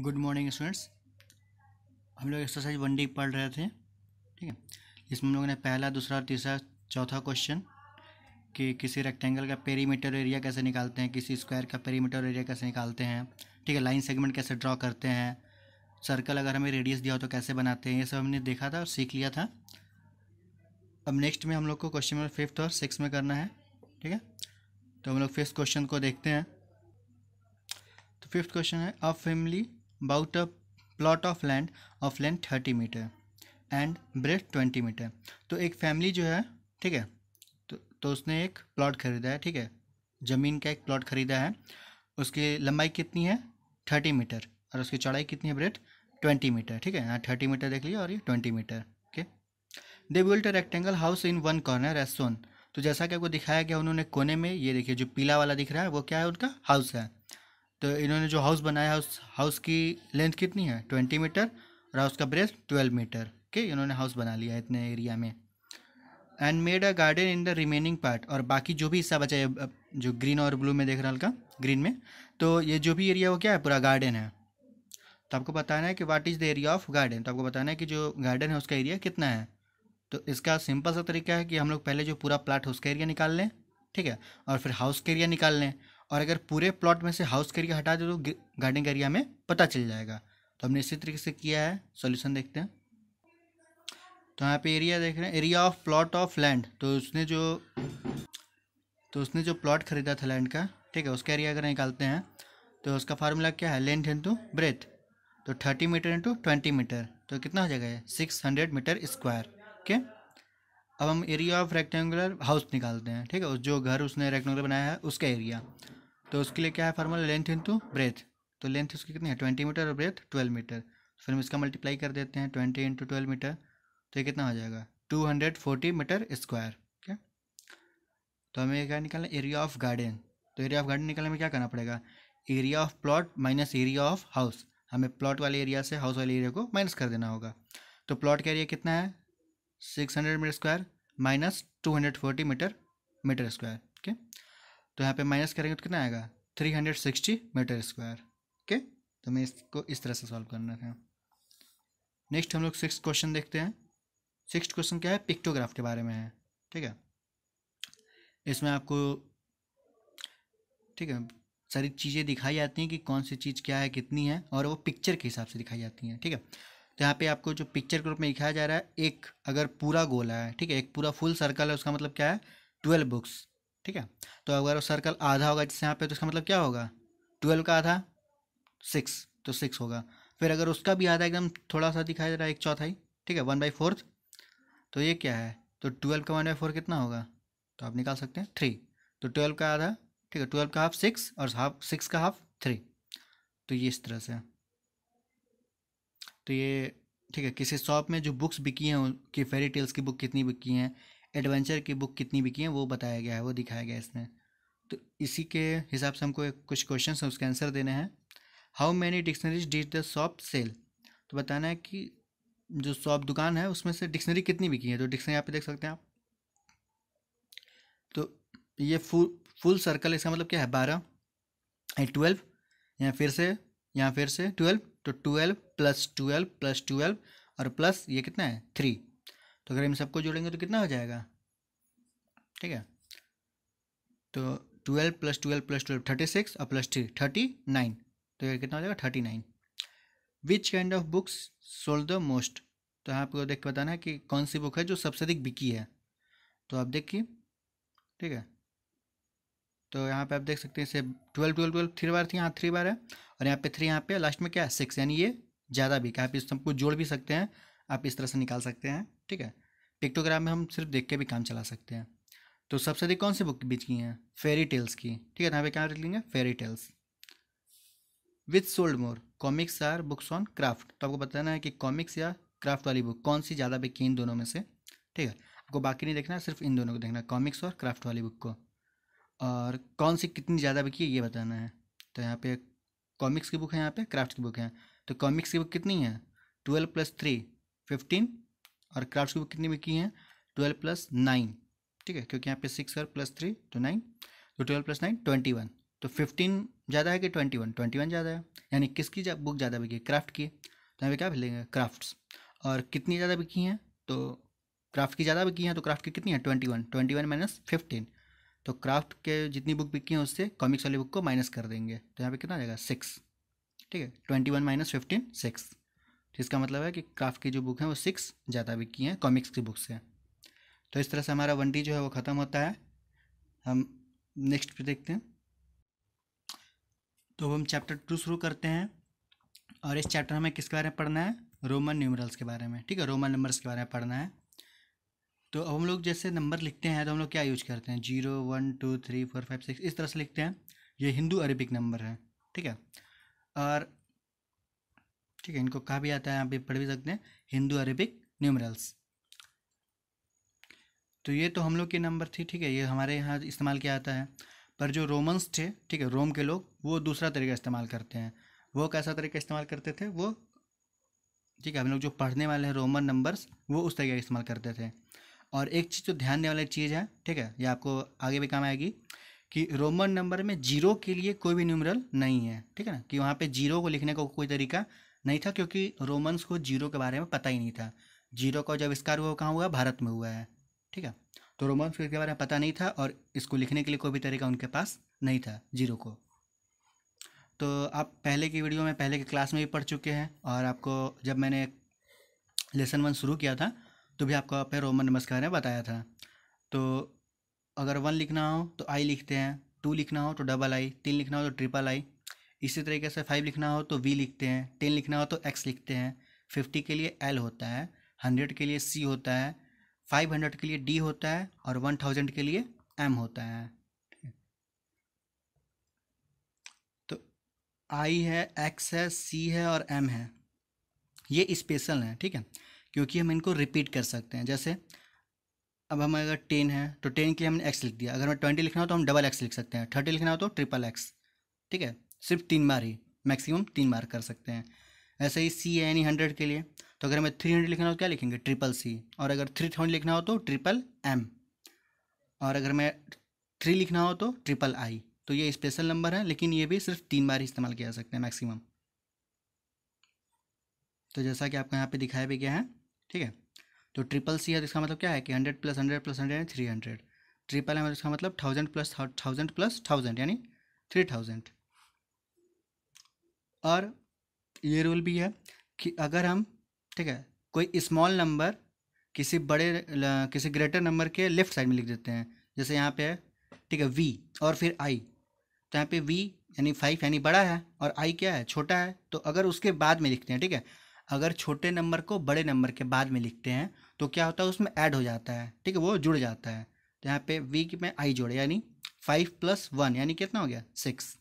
good morning students हम लोग exercise one D पढ़ रहे थे ठीक है इसमें हम लोगों ने पहला दूसरा तीसरा चौथा क्वेश्चन कि किसी रेक्टेंगल का पेरीमीटर एरिया कैसे निकालते हैं किसी स्क्वायर का पेरीमीटर एरिया कैसे निकालते हैं ठीक है लाइन सेगमेंट कैसे ड्रॉ करते हैं सर्कल अगर हमें रेडियस दिया हो तो कैसे बनाते हैं ये सब हमने देखा था और सीख लिया था अब नेक्स्ट में हम लोग को क्वेश्चन नंबर फिफ्थ और सिक्स में करना है ठीक है तो हम लोग फिफ्थ क्वेश्चन को देखते हैं तो फिफ्थ क्वेश्चन है a family about a plot of land of length thirty metre and breadth twenty metre तो एक फैमिली जो है ठीक है तो, तो उसने एक प्लॉट खरीदा है ठीक है ज़मीन का एक प्लॉट खरीदा है उसकी लंबाई कितनी है थर्टी मीटर और उसकी चौड़ाई कितनी है ब्रेथ ट्वेंटी मीटर ठीक है यहाँ थर्टी मीटर देख लिया और ये twenty metre okay they built a rectangle house in one corner as shown तो जैसा कि आपको दिखाया गया उन्होंने कोने में ये देखिए जो पीला वाला दिख रहा है वो क्या है उनका हाउस है तो इन्होंने जो हाउस बनाया है उस हाउस की लेंथ कितनी है ट्वेंटी मीटर और हाउस का ब्रेथ ट्वेल्व मीटर के इन्होंने हाउस बना लिया है इतने एरिया में and made a garden in the remaining part और बाकी जो भी हिस्सा बचा है जो ग्रीन और ब्लू में देख रहा हल्का ग्रीन में तो ये जो भी एरिया वो क्या है पूरा गार्डन है तो आपको बताना है कि what is the area of garden तो आपको बताना है कि जो गार्डन है उसका एरिया कितना है तो इसका सिंपल सा तरीका है कि हम लोग पहले जो पूरा प्लाट है उसका एरिया निकाल लें ठीक है और फिर हाउस का एरिया निकाल लें और अगर पूरे प्लॉट में से हाउस के एरिया हटा दे तो गार्डनिंग एरिया में पता चल जाएगा तो हमने इसी तरीके से किया है सॉल्यूशन देखते हैं तो यहाँ पे एरिया देख रहे हैं area of plot of land तो उसने जो तो उसने जो प्लॉट खरीदा था लैंड का ठीक है उसका एरिया अगर निकालते हैं तो उसका फार्मूला क्या है लेंथ इंटू ब्रेथ तो thirty metre into twenty metre तो कितना हो जाएगा six hundred metre square okay अब हम एरिया ऑफ रेक्टेंगुलर हाउस निकालते हैं ठीक है जो घर उसने रेक्टेंगुलर बनाया है उसका एरिया तो उसके लिए क्या है फार्मूला लेंथ इंटू ब्रेथ तो लेंथ उसकी कितनी है ट्वेंटी मीटर और ब्रेथ ट्वेल्व मीटर फिर हम इसका मल्टीप्लाई कर देते हैं ट्वेंटी इंटू ट्वेल्व मीटर तो ये कितना हो जाएगा two hundred forty metre square क्या तो हमें क्या निकालना एरिया ऑफ गार्डन तो एरिया ऑफ गार्डन निकालने में क्या करना पड़ेगा area of plot minus area of house हमें प्लॉट वाले एरिया से हाउस वाले एरिया को माइनस कर देना होगा तो प्लॉट का एरिया कितना है six hundred metre square minus two hundred forty metre metre square okay तो यहाँ पे माइनस करेंगे तो कितना आएगा three hundred sixty metre square okay तो मैं इसको इस तरह से सॉल्व करना था नेक्स्ट हम लोग सिक्स क्वेश्चन देखते हैं सिक्स क्वेश्चन क्या है पिक्टोग्राफ के बारे में है ठीक है इसमें आपको ठीक है सारी चीज़ें दिखाई जाती हैं कि कौन सी चीज़ क्या है कितनी है और वो पिक्चर के हिसाब से दिखाई जाती हैं ठीक है तो यहाँ पे आपको जो पिक्चर के रूप में दिखाया जा रहा है एक अगर पूरा गोला है ठीक है एक पूरा फुल सर्कल है उसका मतलब क्या है ट्वेल्व बुक्स ठीक है तो अगर वो सर्कल आधा होगा जिससे यहाँ पे तो उसका मतलब क्या होगा ट्वेल्व का आधा सिक्स तो सिक्स होगा फिर अगर उसका भी आधा एकदम थोड़ा सा दिखाया जा रहा है एक चौथाई ठीक है वन बाई फोर्थ तो ये क्या है तो ट्वेल्व का वन बाई फोर कितना होगा तो आप निकाल सकते हैं थ्री तो ट्वेल्व का आधा ठीक है ट्वेल्व का हाफ सिक्स और हाफ सिक्स का हाफ थ्री तो ये इस तरह से है तो ये ठीक है किसी शॉप में जो बुक्स बिकी हैं कि फेरी टेल्स की बुक कितनी बिकी हैं एडवेंचर की बुक कितनी बिकी हैं वो बताया गया है वो दिखाया गया है इसमें तो इसी के हिसाब से हमको कुछ क्वेश्चन हैं उसके आंसर देने हैं how many dictionaries does the shop sell तो बताना है कि जो शॉप दुकान है उसमें से डिक्शनरी कितनी बिकी है तो डिक्शनरी यहाँ पे देख सकते हैं आप तो ये फुल फुल सर्कल इसका मतलब क्या है बारह या ट्वेल्व या फिर से यहाँ फिर से ट्वेल्व तो twelve plus twelve plus twelve और प्लस ये कितना है थ्री तो अगर इन सबको जोड़ेंगे तो कितना हो जाएगा ठीक है तो twelve plus twelve plus twelve thirty six और प्लस थ्री थर्टी नाइन तो ये कितना हो जाएगा thirty nine which kind of books sold the most तो यहाँ आपको देख के बताना है कि कौन सी बुक है जो सबसे अधिक बिकी है तो आप देखिए ठीक है तो यहाँ पे आप देख सकते हैं इसे ट्वेल्व ट्वेल्व ट्वेल्व थ्री बार थी यहाँ थ्री बार है और यहाँ पे थ्री यहाँ पे लास्ट में क्या है सिक्स यानी ये ज़्यादा भी क्या आप इस सबको जोड़ भी सकते हैं आप इस तरह से निकाल सकते हैं ठीक है पिक्टोग्राम में हम सिर्फ देख के भी काम चला सकते हैं तो सबसे अधिक कौन सी बुक बीच की हैं फेरी टेल्स की ठीक है तो यहाँ पे क्या रख लेंगे fairy tales with sold more comics or books on craft तो आपको बताना है कि कॉमिक्स या क्राफ्ट वाली बुक कौन सी ज़्यादा बिकी इन दोनों में से ठीक है आपको बाकी नहीं देखना सिर्फ इन दोनों को देखना कॉमिक्स और क्राफ्ट वाली बुक को और कौन सी कितनी ज़्यादा बिकी है ये बताना है तो यहाँ पे कॉमिक्स की बुक है यहाँ पे क्राफ्ट की बुक है तो कॉमिक्स की बुक कितनी है ट्वेल्व प्लस थ्री फिफ्टीन और क्राफ्ट की बुक कितनी बिकी है ट्वेल्व प्लस नाइन ठीक है क्योंकि यहाँ पे सिक्स और प्लस थ्री तो नाइन तो twelve plus nine twenty one तो फिफ्टीन ज़्यादा है कि ट्वेंटी वन ट्वेंटी वन ज़्यादा है यानी किसकी बुक ज़्यादा बिकी है क्राफ्ट की तो यहाँ पे क्या लेंगे क्राफ्ट्स और कितनी ज़्यादा बिकी हैं तो क्राफ्ट की ज़्यादा बिकी हैं तो क्राफ्ट की कितनी है twenty one twenty one minus fifteen तो क्राफ्ट के जितनी बुक बिकी हैं उससे कॉमिक्स वाली बुक को माइनस कर देंगे तो यहाँ पे कितना आ जाएगा सिक्स ठीक है twenty one minus fifteen six जिसका मतलब है कि क्राफ्ट की जो बुक हैं वो सिक्स ज़्यादा बिकी हैं कॉमिक्स की बुक से तो इस तरह से हमारा वन डी जो है वो ख़त्म होता है हम नेक्स्ट पे देखते हैं तो हम चैप्टर टू शुरू करते हैं और इस चैप्टर हमें किसके बारे में पढ़ना है रोमन न्यूमरल्स के बारे में ठीक है रोमन नंबर्स के बारे में पढ़ना है तो अब हम लोग जैसे नंबर लिखते हैं तो हम लोग क्या यूज करते हैं zero one two three four five six इस तरह से लिखते हैं ये हिंदू अरेबिक नंबर है ठीक है और ठीक है इनको कहा भी आता है यहाँ पे पढ़ भी सकते हैं हिंदू अरेबिक न्यूमरल्स तो ये तो हम लोग की नंबर थी ठीक है ये हमारे यहाँ इस्तेमाल किया जाता है पर जो रोमन्स थे ठीक है रोम के लोग वो दूसरा तरीका इस्तेमाल करते हैं वो कैसा तरीका इस्तेमाल करते थे वो ठीक है हम लोग जो पढ़ने वाले हैं रोमन नंबर्स वो उस तरीके का इस्तेमाल करते थे और एक चीज़ जो ध्यान देने वाली चीज़ है ठीक है ये आपको आगे भी काम आएगी कि रोमन नंबर में जीरो के लिए कोई भी न्यूमरल नहीं है ठीक है ना कि वहाँ पे जीरो को लिखने का कोई तरीका नहीं था क्योंकि रोमन्स को जीरो के बारे में पता ही नहीं था जीरो का जो आविष्कार हुआ कहाँ हुआ भारत में हुआ है ठीक है तो रोमन्स के बारे में पता नहीं था और इसको लिखने के लिए कोई भी तरीका उनके पास नहीं था जीरो को तो आप पहले की वीडियो में पहले के क्लास में भी पढ़ चुके हैं और आपको जब मैंने लेसन वन शुरू किया था तो भी आपको पे रोमन नमस्कार है बताया था तो अगर वन लिखना हो तो आई लिखते हैं टू लिखना हो तो डबल आई तीन लिखना हो तो ट्रिपल आई इसी तरीके से फाइव लिखना हो तो वी लिखते हैं टेन लिखना हो तो एक्स लिखते हैं फिफ्टी के लिए एल होता है हंड्रेड के लिए सी होता है फाइव हंड्रेड के लिए डी होता है और वन थाउजेंड के लिए एम होता है तो आई है एक्स है सी है और एम है ये स्पेशल है ठीक है क्योंकि हम इनको रिपीट कर सकते हैं जैसे अब हमें अगर टेन है तो टेन के लिए हमने एक्स लिख दिया अगर हमें ट्वेंटी लिखना हो तो हम डबल एक्स लिख सकते हैं थर्टी लिखना हो तो ट्रिपल एक्स ठीक है सिर्फ तीन बार ही मैक्सिमम तीन बार कर सकते हैं ऐसे ही सी है यानी हंड्रेड के लिए तो अगर हमें थ्री हंड्रेड लिखना हो तो क्या लिखेंगे ट्रिपल सी और अगर थ्री थाउजेंड लिखना हो तो ट्रिपल एम और अगर हमें थ्री लिखना हो तो ट्रिपल आई तो ये स्पेशल नंबर है लेकिन ये भी सिर्फ तीन बार ही इस्तेमाल किया जा सकते हैं मैक्सिमम तो जैसा कि आपको यहाँ पे दिखाया भी गया है ठीक है तो ट्रिपल सी है तो इसका मतलब क्या है कि hundred plus hundred plus hundred three hundred triple है तो इसका मतलब thousand plus thousand plus thousand यानी थ्री थाउजेंड और ये रूल भी है कि अगर हम ठीक है कोई स्मॉल नंबर किसी बड़े किसी ग्रेटर नंबर के लेफ्ट साइड में लिख देते हैं जैसे यहाँ पे है ठीक है वी और फिर आई तो यहाँ पे वी यानी फाइव यानी बड़ा है और आई क्या है छोटा है तो अगर उसके बाद में लिखते हैं ठीक है अगर छोटे नंबर को बड़े नंबर के बाद में लिखते हैं तो क्या होता है उसमें ऐड हो जाता है ठीक है वो जुड़ जाता है तो यहाँ पे वीक में आई जोड़े यानी फाइव प्लस वन यानी कितना हो गया सिक्स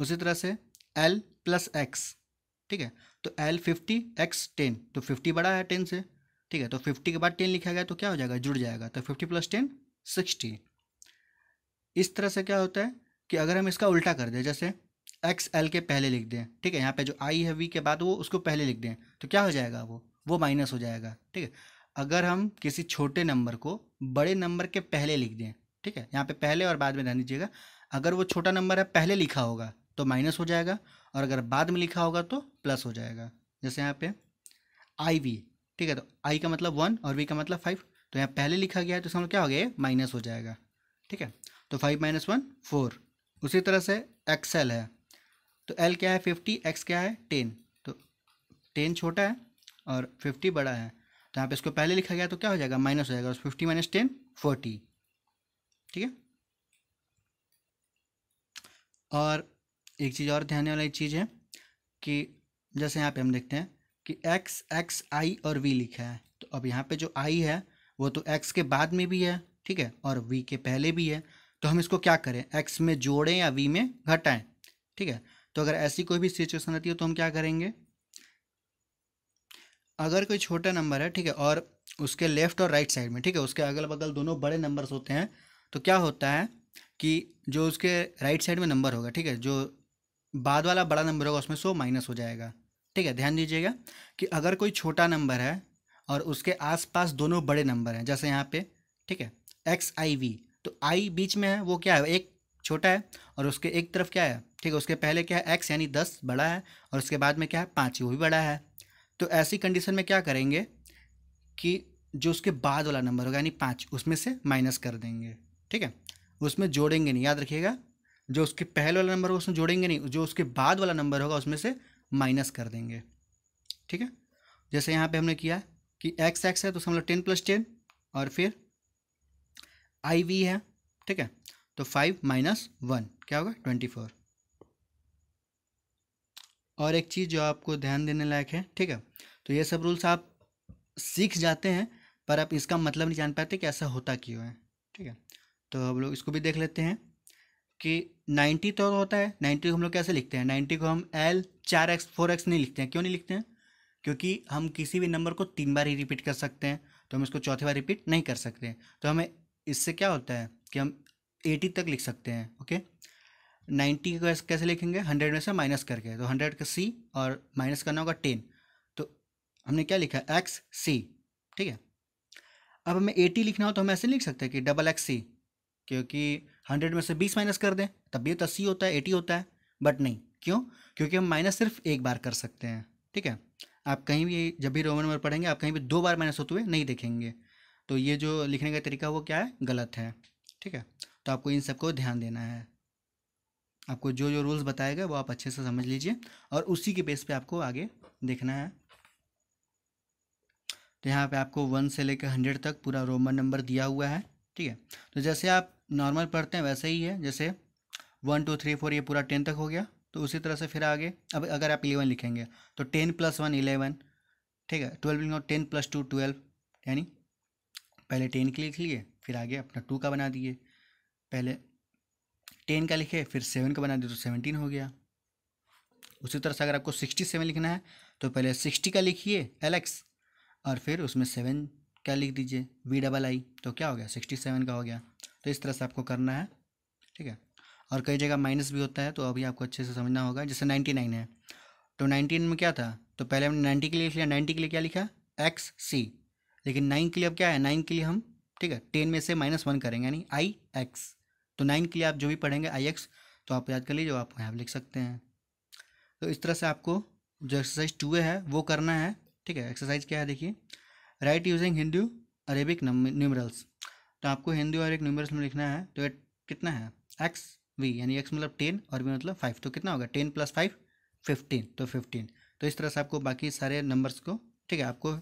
उसी तरह से एल प्लस एक्स ठीक है तो एल फिफ्टी एक्स टेन तो फिफ्टी बड़ा है टेन से ठीक है तो फिफ्टी के बाद टेन लिखा गया तो क्या हो जाएगा जुड़ जाएगा तो फिफ्टी प्लस टेन सिक्सटी इस तरह से क्या होता है कि अगर हम इसका उल्टा कर दें जैसे एक्स एल के पहले लिख दें ठीक है यहाँ पे जो आई है वी के बाद वो उसको पहले लिख दें तो क्या हो जाएगा वो वो माइनस हो जाएगा ठीक है अगर हम किसी छोटे नंबर को बड़े नंबर के पहले लिख दें ठीक है यहाँ पे पहले और बाद में ध्यान दीजिएगा अगर वो छोटा नंबर है पहले लिखा होगा तो माइनस हो जाएगा और अगर बाद में लिखा होगा तो प्लस हो जाएगा जैसे यहाँ पे आई वी ठीक है तो आई का मतलब वन और वी का मतलब फाइव तो यहाँ पहले लिखा गया है तो इसका मतलब क्या हो गया माइनस हो जाएगा ठीक है तो फाइव माइनस वन फोर उसी तरह से एक्सेल है तो एल क्या है फिफ्टी एक्स क्या है टेन तो टेन छोटा है और फिफ्टी बड़ा है तो यहाँ पे इसको पहले लिखा गया तो क्या हो जाएगा माइनस हो जाएगा फिफ्टी माइनस टेन फोर्टी ठीक है और एक चीज़ और ध्यान वाली चीज़ है कि जैसे यहाँ पे हम देखते हैं कि एक्स एक्स आई और वी लिखा है तो अब यहाँ पे जो आई है वो तो एक्स के बाद में भी है ठीक है और वी के पहले भी है तो हम इसको क्या करें एक्स में जोड़ें या वी में घटाएं ठीक है तो अगर ऐसी कोई भी सिचुएशन आती है तो हम क्या करेंगे अगर कोई छोटा नंबर है ठीक है और उसके लेफ्ट और राइट साइड में ठीक है उसके अगल बगल दोनों बड़े नंबर्स होते हैं तो क्या होता है कि जो उसके राइट साइड में नंबर होगा ठीक है जो बाद वाला बड़ा नंबर होगा उसमें सो माइनस हो जाएगा ठीक है ध्यान दीजिएगा कि अगर कोई छोटा नंबर है और उसके आसपास दोनों बड़े नंबर हैं जैसे यहाँ पे ठीक है एक्स आई वी तो आई बीच में है वो क्या है एक छोटा है और उसके एक तरफ क्या है ठीक है उसके पहले क्या है एक्स यानी दस बड़ा है और उसके बाद में क्या है पाँच वो भी बड़ा है तो ऐसी कंडीशन में क्या करेंगे कि जो उसके बाद वाला नंबर होगा यानी पाँच उसमें से माइनस कर देंगे ठीक है उसमें जोड़ेंगे नहीं याद रखिएगा जो उसके पहले वाला नंबर होगा उसमें जोड़ेंगे नहीं जो उसके बाद वाला नंबर होगा उसमें से माइनस कर देंगे ठीक है जैसे यहाँ पे हमने किया कि एक्स एक्स है तो उसका लो मतलब टेन प्लस टेन और फिर आई वी है ठीक है तो फाइव माइनस वन क्या होगा ट्वेंटी फोर और एक चीज़ जो आपको ध्यान देने लायक है ठीक है तो ये सब रूल्स आप सीख जाते हैं पर आप इसका मतलब नहीं जान पाते कि ऐसा होता क्यों है ठीक है तो हम लोग इसको भी देख लेते हैं कि नाइन्टी तो होता है नाइन्टी को हम लोग कैसे लिखते हैं नाइन्टी को हम एल चार एक्स फोर एक्स नहीं लिखते हैं क्यों नहीं लिखते हैं क्योंकि हम किसी भी नंबर को तीन बार ही रिपीट कर सकते हैं तो हम इसको चौथी बार रिपीट नहीं कर सकते तो हमें इससे क्या होता है कि हम एटी तक लिख सकते हैं ओके नाइन्टी को कैसे लिखेंगे हंड्रेड में से माइनस करके तो हंड्रेड का सी और माइनस करना होगा टेन तो हमने क्या लिखा एक्स सी ठीक है अब हमें एटी लिखना हो तो हम ऐसे लिख सकते हैं कि डबल एक्स सी क्योंकि हंड्रेड में से बीस माइनस कर दें तब भी तो अस्सी होता है एटी होता है बट नहीं क्यों क्योंकि हम माइनस सिर्फ एक बार कर सकते हैं ठीक है आप कहीं भी जब भी रोमन नंबर पढ़ेंगे आप कहीं भी दो बार माइनस होते हुए नहीं देखेंगे तो ये जो लिखने का तरीका वो क्या है गलत है ठीक है तो आपको इन सबको ध्यान देना है आपको जो जो रूल्स बताएगा वो आप अच्छे से समझ लीजिए और उसी के बेस पे आपको आगे देखना है तो यहाँ पे आपको वन से लेकर हंड्रेड तक पूरा रोमन नंबर दिया हुआ है ठीक है तो जैसे आप नॉर्मल पढ़ते हैं वैसे ही है जैसे वन टू थ्री फोर ये पूरा टेन तक हो गया तो उसी तरह से फिर आगे अब अगर आप इलेवन लिखेंगे तो टेन प्लस वन इलेवन ठीक है ट्वेल्व लिखो टेन प्लस टू ट्वेल्व यानी पहले टेन के लिख लिए फिर आगे अपना टू का बना दिए पहले टेन का लिखे फिर सेवन का बना दे तो सेवनटीन हो गया उसी तरह से अगर आपको सिक्सटी सेवन लिखना है तो पहले सिक्सटी का लिखिए एलेक्स और फिर उसमें सेवन क्या लिख दीजिए वी डबल आई तो क्या हो गया सिक्सटी सेवन का हो गया तो इस तरह से आपको करना है ठीक है और कई जगह माइनस भी होता है तो अभी आपको अच्छे से समझना होगा जैसे नाइन्टी नाइन है तो नाइन्टीन में क्या था तो पहले हमने नाइन्टी के लिए लिख लिया नाइन्टी के लिए क्या लिखा एक्स सी लेकिन नाइन के लिए अब क्या है नाइन के लिए हम ठीक है टेन में से माइनस वन करेंगे यानी आई एक्स तो नाइन के लिए आप जो भी पढ़ेंगे आई एक्स तो आप याद कर लीजिए आप यहाँ लिख सकते हैं तो इस तरह से आपको जो एक्सरसाइज टू है वो करना है ठीक है एक्सरसाइज क्या है देखिए write using Hindu Arabic numerals तो आपको हिंदू अरेबिक न्यूमरल्स में लिखना है तो कितना है एक्स वी यानी एक्स मतलब टेन और वी मतलब फाइव तो कितना होगा टेन प्लस फाइव फिफ्टीन तो फिफ्टीन तो इस तरह से आपको बाकी सारे नंबर्स को ठीक है आपको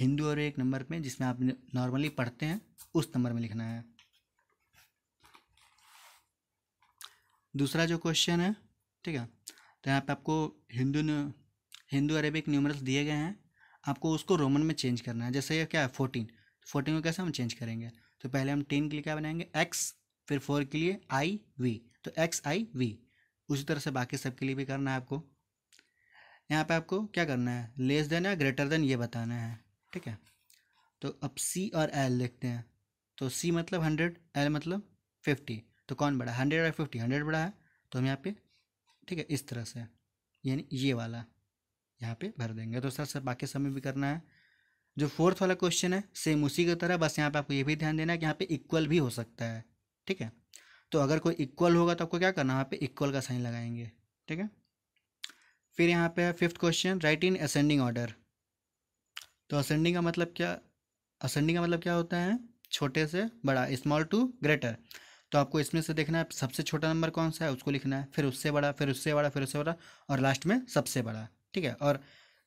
हिंदू और एक नंबर में जिसमें आप नॉर्मली पढ़ते हैं उस नंबर में लिखना है दूसरा जो क्वेश्चन है ठीक है तो यहाँ पे आपको हिंदू हिंदू अरेबिक न्यूमरल्स दिए गए हैं आपको उसको रोमन में चेंज करना है जैसे ये क्या है फोर्टीन तो फोर्टीन को कैसे हम चेंज करेंगे तो पहले हम टेन के लिए क्या बनाएंगे एक्स फिर फोर के लिए आई वी तो एक्स आई वी उसी तरह से बाकी सब के लिए भी करना है आपको यहाँ पे आपको क्या करना है लेस देन या ग्रेटर देन ये बताना है ठीक है तो अब सी और एल देखते हैं तो सी मतलब हंड्रेड एल मतलब फिफ्टी तो कौन बड़ा हंड्रेड और फिफ्टी हंड्रेड बड़ा है तो हम यहाँ पे ठीक है इस तरह से यानी ये वाला यहाँ पे भर देंगे तो सर सर बाकी समय भी करना है जो फोर्थ वाला क्वेश्चन है सेम उसी की तरह बस यहाँ पे आपको ये भी ध्यान देना है कि यहाँ पे इक्वल भी हो सकता है ठीक है तो अगर कोई इक्वल होगा तो आपको क्या करना है वहाँ पे इक्वल का साइन लगाएंगे ठीक है फिर यहाँ पे है fifth question write in ascending order तो असेंडिंग का मतलब क्या असेंडिंग का मतलब क्या होता है छोटे से बड़ा स्मॉल टू ग्रेटर तो आपको इसमें से देखना है सबसे छोटा नंबर कौन सा है उसको लिखना है फिर उससे बड़ा फिर उससे बड़ा फिर उससे बड़ा और लास्ट में सबसे बड़ा ठीक है और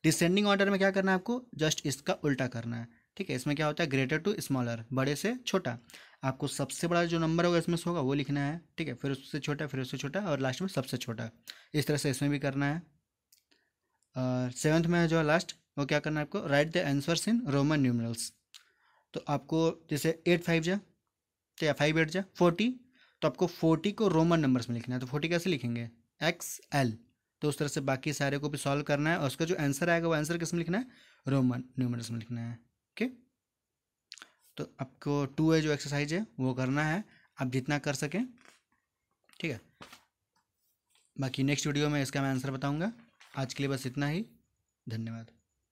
डिसेंडिंग ऑर्डर में क्या करना है आपको जस्ट इसका उल्टा करना है ठीक है इसमें क्या होता है ग्रेटर टू स्मॉलर बड़े से छोटा आपको सबसे बड़ा जो नंबर होगा इसमें से होगा वो लिखना है ठीक है फिर उससे छोटा फिर उससे छोटा और लास्ट में सबसे छोटा इस तरह से इसमें भी करना है और सेवन्थ में है जो लास्ट वो क्या करना है आपको write the answers in Roman numerals तो आपको जैसे एट फाइव जा तो या फाइव एट जा फोर्टी तो आपको फोर्टी को रोमन नंबर्स में लिखना है तो फोर्टी कैसे लिखेंगे एक्स एल तो उस तरह से बाकी सारे को भी सॉल्व करना है और उसका जो आंसर आएगा वो आंसर किस में लिखना है रोमन न्यूमरस में लिखना है ओके तो आपको टू है जो एक्सरसाइज है वो करना है आप जितना कर सकें ठीक है बाकी नेक्स्ट वीडियो में इसका मैं आंसर बताऊंगा आज के लिए बस इतना ही धन्यवाद